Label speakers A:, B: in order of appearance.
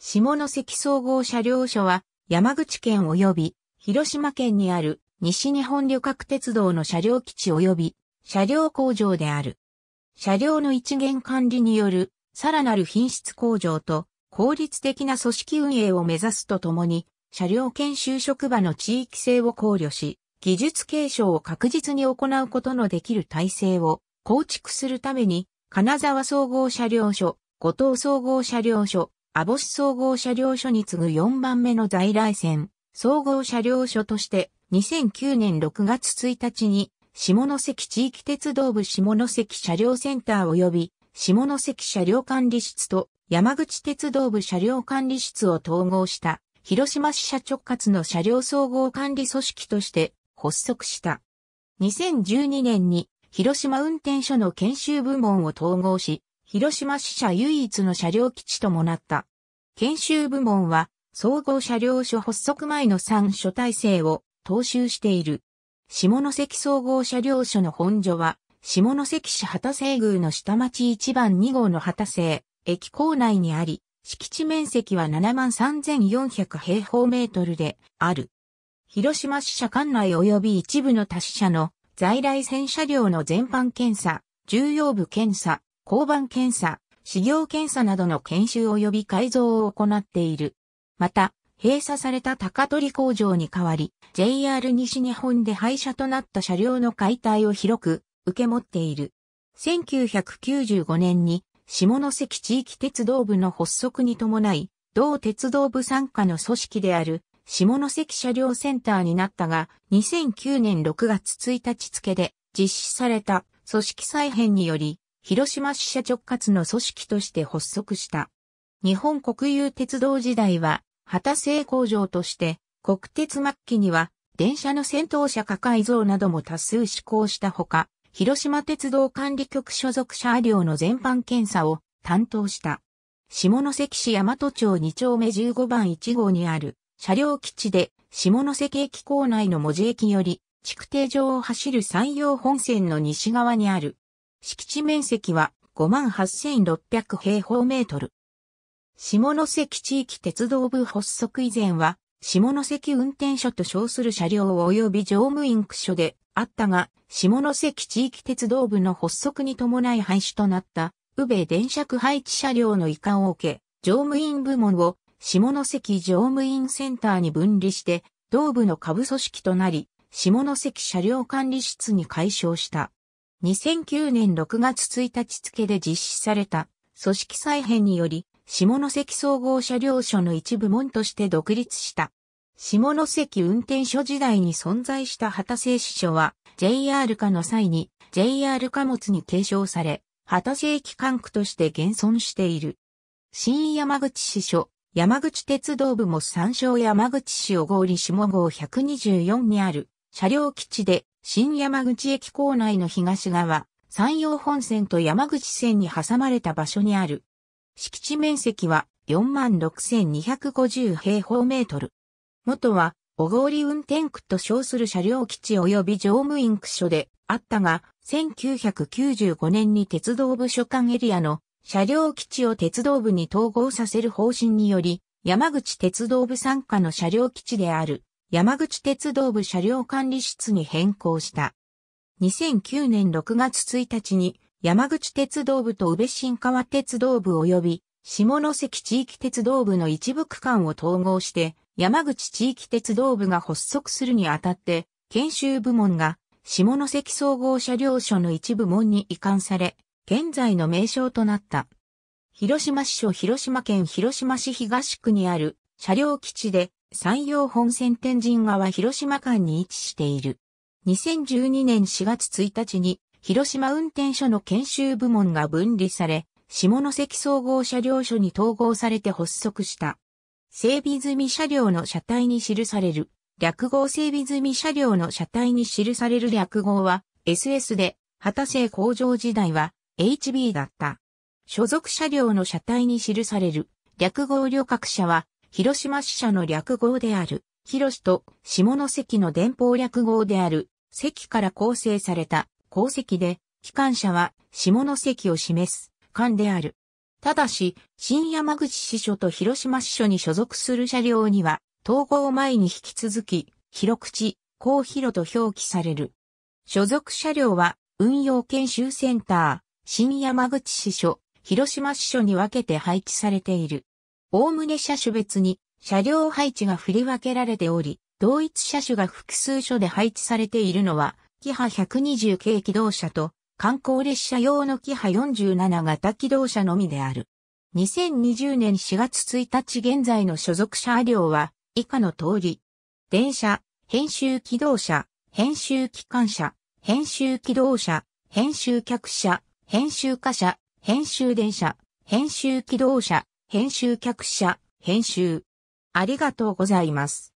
A: 下関総合車両所は山口県及び広島県にある西日本旅客鉄道の車両基地及び車両工場である。車両の一元管理によるさらなる品質向上と効率的な組織運営を目指すとともに車両研修職場の地域性を考慮し技術継承を確実に行うことのできる体制を構築するために金沢総合車両所、五島総合車両所、網干総合車両所に次ぐ4番目の在来線、総合車両所として、2009年6月1日に、下関地域鉄道部下関車両センター及び、下関車両管理室と山口鉄道部車両管理室を統合した、広島支社直轄の車両総合管理組織として発足した。2012年に広島運転所の研修部門を統合し、広島支社唯一の車両基地ともなった。研修部門は、総合車両所発足前の3所体制を踏襲している。下関総合車両所の本所は、下関市畑西宮の下町1番2号の畑西、駅構内にあり、敷地面積は73,400平方メートルである。広島支社管内及び一部の他支社の在来線車両の全般検査、重要部検査、交番検査、資料検査などの研修及び改造を行っている。また、閉鎖された高取工場に代わり、JR 西日本で廃車となった車両の解体を広く受け持っている。1995年に下関地域鉄道部の発足に伴い、同鉄道部参加の組織である下関車両センターになったが、2009年6月1日付で実施された組織再編により、広島支社直轄の組織として発足した。日本国有鉄道時代は、旗製工場として、国鉄末期には、電車の先頭車化改造なども多数施行したほか、広島鉄道管理局所属車両の全般検査を担当した。下関市大和町2丁目15番1号にある車両基地で下関駅構内の文字駅より築堤上を走る山陽本線の西側にある敷地面積は58,600平方メートル。下関地域鉄道部発足以前は、下関運転所と称する車両及び乗務員区所であったが、下関地域鉄道部の発足に伴い廃止となった、宇部電車区配置車両の移管を受け、乗務員部門を下関乗務員センターに分離して、同部の下部組織となり、下関車両管理室に解消した。2009年6月1日付で実施された組織再編により、下関総合車両所の一部門として独立した。下関運転所時代に存在した旗製支所は JR 化の際に JR 貨物に継承され、旗製駅管区として現存している。新山口支所、山口鉄道部も山椒山口市小郡下郷124にある車両基地で新山口駅構内の東側、山陽本線と山口線に挟まれた場所にある。敷地面積は46,250平方メートル。元は、小郡運転区と称する車両基地及び乗務員区所であったが、1995年に鉄道部所管エリアの車両基地を鉄道部に統合させる方針により、山口鉄道部参加の車両基地である山口鉄道部車両管理室に変更した。2009年6月1日に山口鉄道部と宇部新川鉄道部及び下関地域鉄道部の一部区間を統合して山口地域鉄道部が発足するにあたって研修部門が下関総合車両所の一部門に移管され現在の名称となった。広島市所広島県広島市東区にある車両基地で山陽本線天神川広島間に位置している。2012年4月1日に広島運転所の研修部門が分離され、下関総合車両所に統合されて発足した。整備済み車両の車体に記される、略号整備済み車両の車体に記される略号は SS で、畑製工場時代は HB だった。所属車両の車体に記される、略号旅客車は広島支社の略号である、広と下関の電報略号である、関から構成された、鉱石で、機関車は下関を示す、艦である。ただし、新山口支所と広島支所に所属する車両には、統合前に引き続き、広口、広広と表記される。所属車両は、運用研修センター、新山口支所、広島支所に分けて配置されている。おおむね車種別に車両配置が振り分けられており、同一車種が複数所で配置されているのは、キハ120系機動車と、観光列車用のキハ47型機動車のみである。2020年4月1日現在の所属車両は、以下の通り。電車、編集機動車、編集機関車、編集機動車、編集客車、編集貨車、編集電車、編集機動車、編集客者、編集。ありがとうございます。